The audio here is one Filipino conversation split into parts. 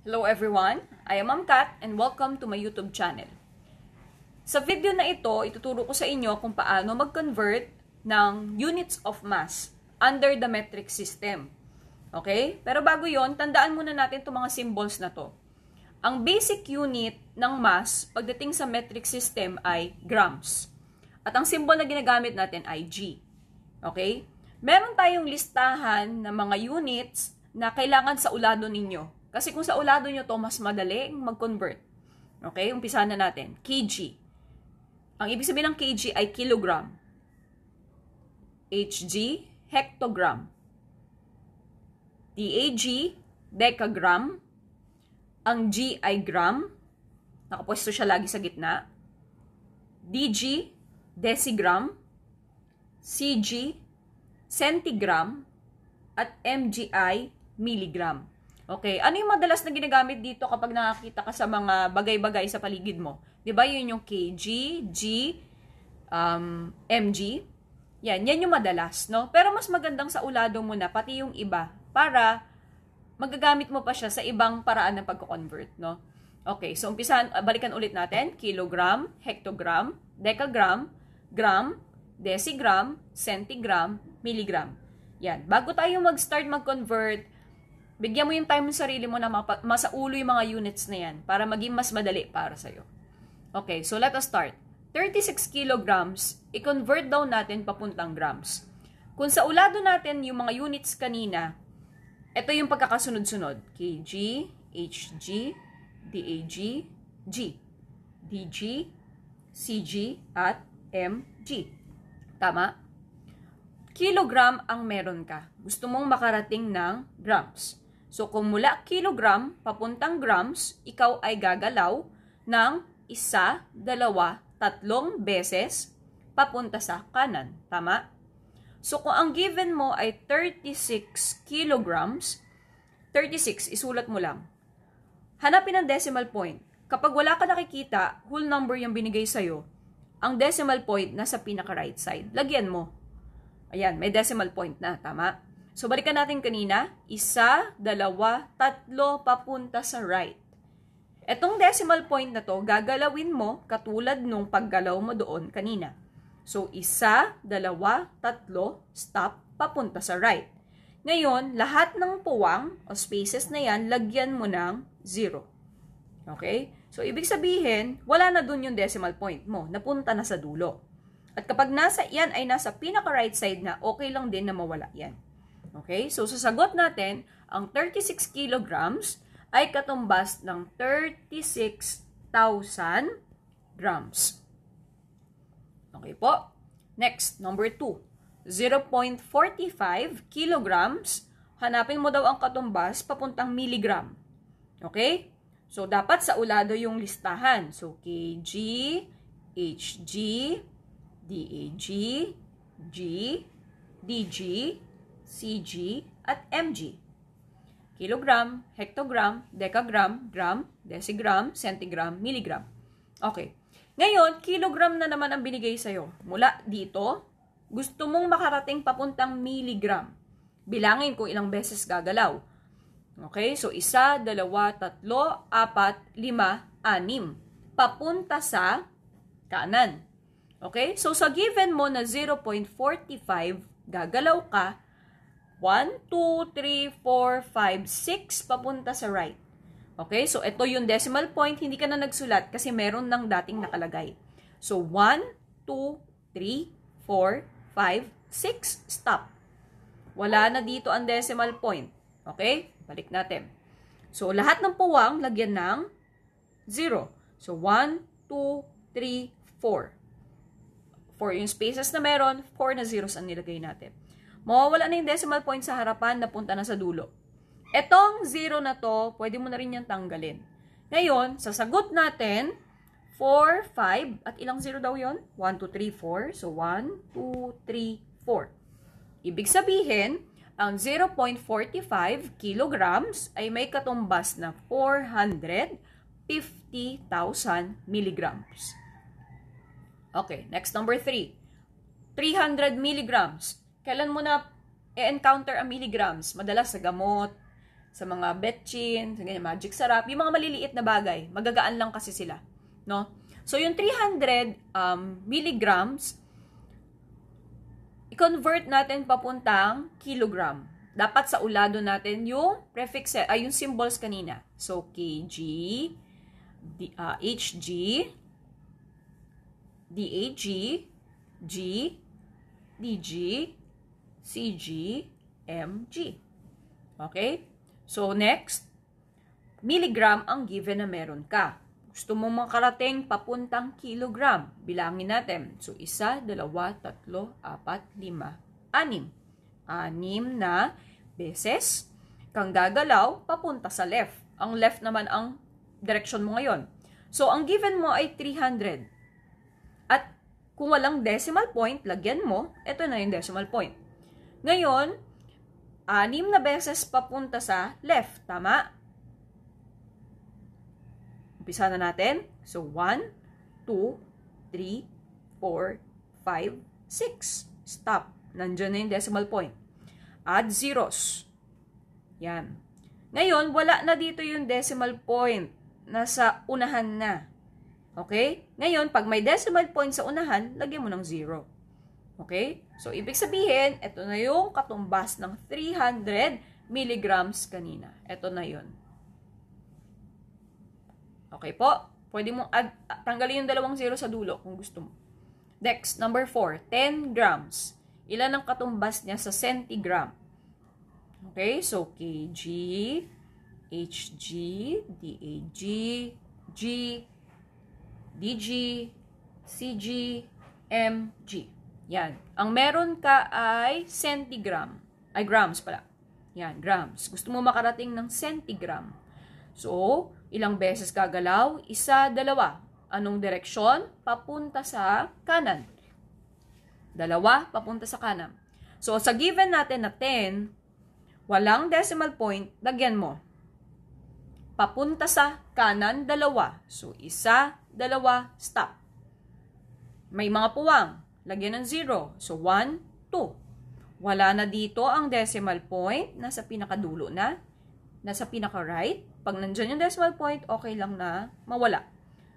Hello everyone! I am Ma'am Kat and welcome to my YouTube channel. Sa video na ito, ituturo ko sa inyo kung paano mag-convert ng units of mass under the metric system. Okay? Pero bago yon tandaan muna natin itong mga symbols na to. Ang basic unit ng mass pagdating sa metric system ay grams. At ang symbol na ginagamit natin ay G. Okay? Meron tayong listahan ng mga units na kailangan sa ulado ninyo kasi kung sa ulado nyo to, mas madaling mag-convert. Okay, umpisa na natin. Kg. Ang ibig sabihin ng kg ay kilogram. Hg, hectogram. DAG, decagram. Ang G ay gram. Nakapwesto siya lagi sa gitna. DG, decigram. CG, centigram. At MGI, milligram. Okay, ano yung madalas na ginagamit dito kapag nakakita ka sa mga bagay-bagay sa paligid mo? 'Di ba? Yun yung kg, g, um, mg. Yan, yan yung madalas, no? Pero mas magandang sa ulado mo na pati yung iba para magagamit mo pa siya sa ibang paraan ng pagko-convert, no? Okay, so umpisahan, balikan ulit natin. Kilogram, hectogram, decagram, gram, decigram, centigram, milligram. Yan. Bago tayo mag-start mag-convert, Bigyan mo yung time ng sarili mo na mapa- masaulo yung mga units na yan para maging mas madali para sa iyo. Okay, so let us start. 36 kilograms, i-convert daw natin papuntang grams. Kung sa ulado natin yung mga units kanina, ito yung pagkakasunod-sunod. KG, HG, DAG, G, DG, CG, at MG. Tama? Kilogram ang meron ka. Gusto mong makarating ng grams. So kung mula kilogram papuntang grams, ikaw ay gagalaw ng isa, dalawa, tatlong beses papunta sa kanan. Tama? So kung ang given mo ay 36 kilograms, 36, isulat mo lang. Hanapin ang decimal point. Kapag wala ka nakikita, whole number yung binigay sa'yo. Ang decimal point nasa pinaka-right side. Lagyan mo. Ayan, may decimal point na. Tama? So, balikan natin kanina. Isa, dalawa, tatlo, papunta sa right. Etong decimal point na to, gagalawin mo katulad nung paggalaw mo doon kanina. So, isa, dalawa, tatlo, stop, papunta sa right. Ngayon, lahat ng puwang o spaces na yan, lagyan mo ng 0. Okay? So, ibig sabihin, wala na dun yung decimal point mo. Napunta na sa dulo. At kapag nasa yan ay nasa pinaka-right side na, okay lang din na mawala yan. Okay? So, sasagot natin, ang 36 kilograms ay katumbas ng 36,000 grams. Okay po? Next, number 2. 0.45 kilograms. Hanapin mo daw ang katumbas papuntang milligram. Okay? So, dapat sa ulado yung listahan. So, kg, hg, dag, g, dg, CG, at MG. Kilogram, hectogram, decagram, gram, decigram, centigram, milligram. Okay. Ngayon, kilogram na naman ang binigay sa'yo. Mula dito, gusto mong makarating papuntang milligram. Bilangin kung ilang beses gagalaw. Okay? So, isa, dalawa, tatlo, apat, lima, anim. Papunta sa kanan. Okay? So, sa given mo na 0.45, gagalaw ka 1, 2, 3, 4, 5, 6 papunta sa right. Okay? So, ito yung decimal point. Hindi ka na nagsulat kasi meron ng dating nakalagay. So, 1, 2, 3, 4, 5, 6. Stop. Wala na dito ang decimal point. Okay? Balik natin. So, lahat ng puwang, lagyan ng 0. So, 1, 2, 3, 4. 4 yung spaces na meron, 4 na zeros ang nilagay natin. Mawawala na yung decimal point sa harapan na punta na sa dulo. Etong 0 na to, pwede mo na rin yan tanggalin. Ngayon, sasagot natin, 4, 5, at ilang 0 daw yon 1, 2, 3, 4. So, 1, 2, 3, 4. Ibig sabihin, ang 0.45 kilograms ay may katumbas na 450,000 milligrams. Okay, next number 3. 300 milligrams. Kailan mo na e-encounter ang milligrams? Madalas sa gamot, sa mga betchin, sa ganyan, magic sarap, yung mga maliliit na bagay, magagaan lang kasi sila, no? So, yung 300 um, milligrams, i-convert natin papuntang kilogram. Dapat sa ulado natin yung prefix, eh, ay uh, yung symbols kanina. So, kg, d, uh, ah, hg, dag, g, dg, Cg, mg. Okay? So, next, milligram ang given na meron ka. Gusto mo makarating papuntang kilogram. Bilangin natin. So, isa, dalawa, tatlo, apat, lima, anim. Anim na beses kang gagalaw papunta sa left. Ang left naman ang direction mo ngayon. So, ang given mo ay 300. At kung walang decimal point, lagyan mo, ito na yung decimal point. Ngayon, anim na beses papunta sa left, tama? Umpisa na natin. So, 1, 2, 3, 4, 5, 6. Stop. Nandiyan na yung decimal point. Add zeros. Yan. Ngayon, wala na dito yung decimal point. Nasa unahan na. Okay? Ngayon, pag may decimal point sa unahan, lagyan mo ng zero. Okay? So, ibig sabihin, ito na yung katumbas ng 300 milligrams kanina. Ito na yun. Okay po? Pwede mong add, tanggalin yung dalawang zero sa dulo kung gusto mo. Next, number 4, 10 grams. Ilan ang katumbas niya sa centigram? Okay, so kg, hg, dag, g, dg, cg, mg. Yan. Ang meron ka ay centigram. Ay, grams pala. Yan, grams. Gusto mo makarating ng centigram. So, ilang beses ka kagalaw? Isa, dalawa. Anong direksyon? Papunta sa kanan. Dalawa, papunta sa kanan. So, sa given natin na 10, walang decimal point, dagyan mo. Papunta sa kanan, dalawa. So, isa, dalawa, stop. May mga puwang lagyan ng 0. So, 1, 2. Wala na dito ang decimal point, nasa pinakadulo na, nasa pinaka-right. Pag nandyan yung decimal point, okay lang na mawala.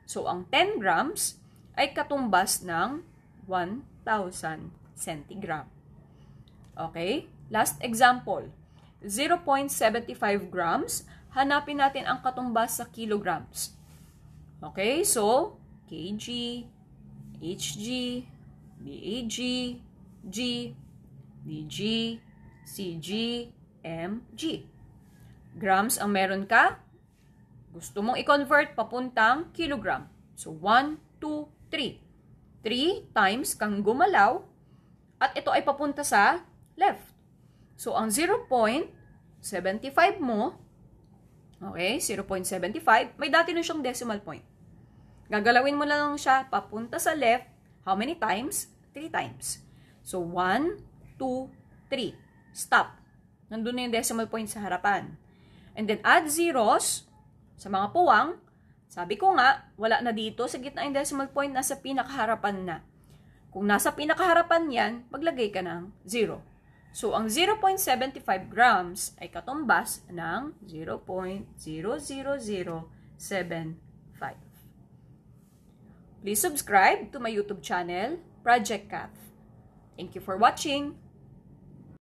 So, ang 10 grams ay katumbas ng 1,000 centigram. Okay? Last example, 0.75 grams. Hanapin natin ang katumbas sa kilograms. Okay? So, kg, hg, AG, G, DG, CG, MG. Grams ang meron ka. Gusto mong i-convert papuntang kilogram. So, 1, 2, 3. 3 times kang gumalaw at ito ay papunta sa left. So, ang 0.75 mo, okay, 0.75, may dati nun siyang decimal point. Gagalawin mo lang siya papunta sa left How many times? Three times. So, one, two, three. Stop. Nandun na yung decimal point sa harapan. And then, add zeros sa mga puwang. Sabi ko nga, wala na dito. Sa gitna yung decimal point, nasa pinakaharapan na. Kung nasa pinakaharapan yan, maglagay ka ng zero. So, ang 0.75 grams ay katumbas ng 0.00075 Please subscribe to my YouTube channel, Project Kath. Thank you for watching!